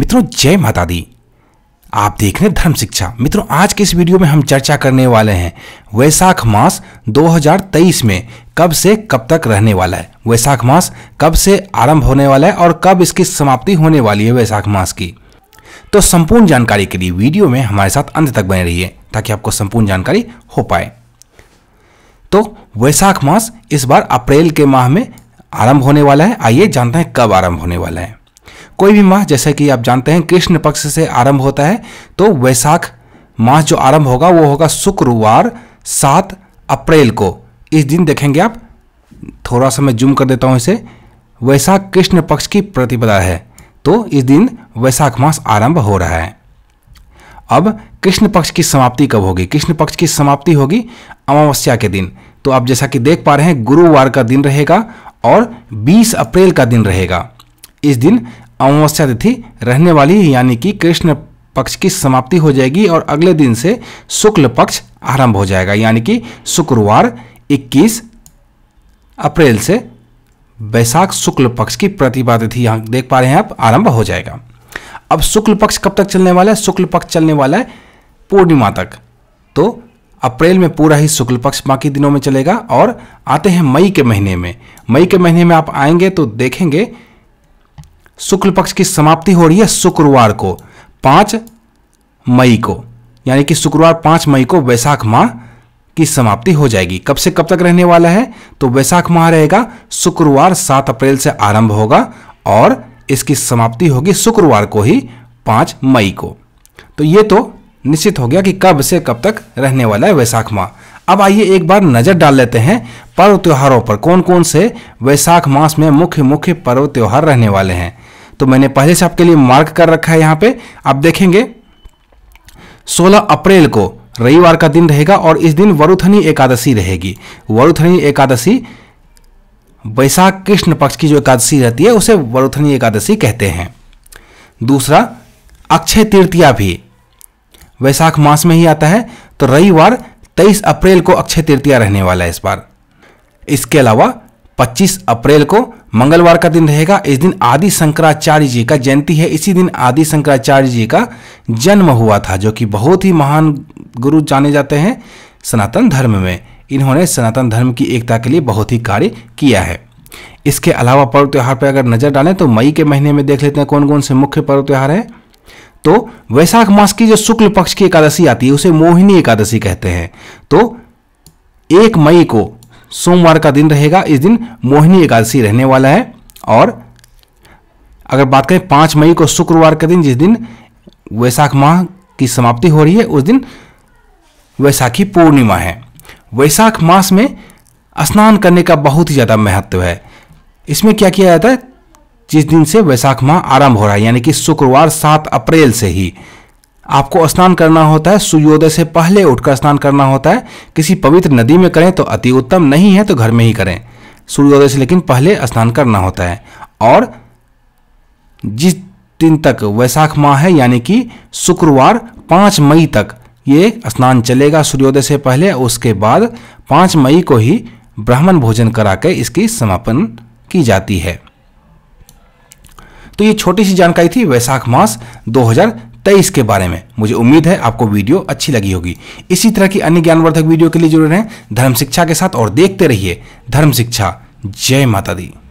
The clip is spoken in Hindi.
मित्रों जय माता दी आप देख रहे हैं धर्म शिक्षा मित्रों आज के इस वीडियो में हम चर्चा करने वाले हैं वैशाख मास 2023 में कब से कब तक रहने वाला है वैशाख मास कब से आरंभ होने वाला है और कब इसकी समाप्ति होने वाली है वैशाख मास की तो संपूर्ण जानकारी के लिए वीडियो में हमारे साथ अंत तक बने रहिए ताकि आपको संपूर्ण जानकारी हो पाए तो वैशाख मास इस बार अप्रैल के माह में आरंभ होने वाला है आइए जानते हैं कब आरंभ होने वाला है कोई भी माह जैसे कि आप जानते हैं कृष्ण पक्ष से आरंभ होता है तो वैशाख माह जो आरंभ होगा वो होगा शुक्रवार सात अप्रैल को इस दिन देखेंगे आप थोड़ा सा मैं जूम कर देता हूँ इसे वैशाख कृष्ण पक्ष की प्रतिपदा है तो इस दिन वैशाख मास आरंभ हो रहा है अब कृष्ण पक्ष की समाप्ति कब होगी कृष्ण पक्ष की समाप्ति होगी अमावस्या के दिन तो आप जैसा कि देख पा रहे हैं गुरुवार का दिन रहेगा और 20 अप्रैल का दिन रहेगा इस दिन अमावस्या तिथि रहने वाली यानी कि कृष्ण पक्ष की समाप्ति हो जाएगी और अगले दिन से शुक्ल पक्ष आरंभ हो जाएगा यानी कि शुक्रवार 21 अप्रैल से वैशाख शुक्ल पक्ष की प्रतिभा तिथि यहां देख पा रहे हैं आप आरंभ हो जाएगा अब शुक्ल पक्ष कब तक चलने वाला है शुक्ल पक्ष चलने वाला है पूर्णिमा तक तो अप्रैल में पूरा ही शुक्ल पक्ष बाकी दिनों में चलेगा और आते हैं मई के महीने में मई के महीने में आप आएंगे तो देखेंगे शुक्ल पक्ष की समाप्ति हो रही है शुक्रवार को पांच मई को यानी कि शुक्रवार पांच मई को वैशाख माह की समाप्ति हो जाएगी कब से कब तक रहने वाला है तो वैशाख माह रहेगा शुक्रवार सात अप्रैल से आरंभ होगा और इसकी समाप्ति होगी शुक्रवार को ही पांच मई को तो ये तो निश्चित हो गया कि कब से कब तक रहने वाला है वैशाख माह अब आइए एक बार नज़र डाल लेते हैं पर्व त्योहारों पर कौन कौन से वैशाख मास में मुख्य मुख्य पर्व त्योहार रहने वाले हैं तो मैंने पहले से आपके लिए मार्क कर रखा है यहाँ पे आप देखेंगे 16 अप्रैल को रविवार का दिन रहेगा और इस दिन वरुथनी एकादशी रहेगी वरुथनी एकादशी वैशाख कृष्ण पक्ष की जो एकादशी रहती है उसे वरुथनी एकादशी कहते हैं दूसरा अक्षय तृतीया भी वैशाख मास में ही आता है तो रविवार 23 अप्रैल को अक्षय तृतीया रहने वाला है इस बार इसके अलावा 25 अप्रैल को मंगलवार का दिन रहेगा इस दिन आदि शंकराचार्य जी का जयंती है इसी दिन आदि शंकराचार्य जी का जन्म हुआ था जो कि बहुत ही महान गुरु जाने जाते हैं सनातन धर्म में इन्होंने सनातन धर्म की एकता के लिए बहुत ही कार्य किया है इसके अलावा पर्व त्यौहार पर अगर नजर डालें तो मई के महीने में देख लेते हैं कौन कौन से मुख्य पर्व त्यौहार हैं तो वैशाख मास की जो शुक्ल पक्ष की एकादशी आती है उसे मोहिनी एकादशी कहते हैं तो एक मई को सोमवार का दिन रहेगा इस दिन मोहिनी एकादशी रहने वाला है और अगर बात करें पाँच मई को शुक्रवार का दिन जिस दिन वैशाख माह की समाप्ति हो रही है उस दिन वैशाखी पूर्णिमा है वैशाख मास में स्नान करने का बहुत ही ज़्यादा महत्व है इसमें क्या किया जाता है जिस दिन से वैशाख माह आरंभ हो रहा है यानी कि शुक्रवार सात अप्रैल से ही आपको स्नान करना होता है सूर्योदय से पहले उठकर स्नान करना होता है किसी पवित्र नदी में करें तो अति उत्तम नहीं है तो घर में ही करें सूर्योदय से लेकिन पहले स्नान करना होता है और जिस दिन तक वैशाख माह है यानी कि शुक्रवार पाँच मई तक ये स्नान चलेगा सूर्योदय से पहले उसके बाद पाँच मई को ही ब्राह्मण भोजन करा के इसकी समापन की जाती है तो ये छोटी सी जानकारी थी वैशाख मास तेईस के बारे में मुझे उम्मीद है आपको वीडियो अच्छी लगी होगी इसी तरह की अन्य ज्ञानवर्धक वीडियो के लिए जुड़े रहें धर्म शिक्षा के साथ और देखते रहिए धर्म शिक्षा जय माता दी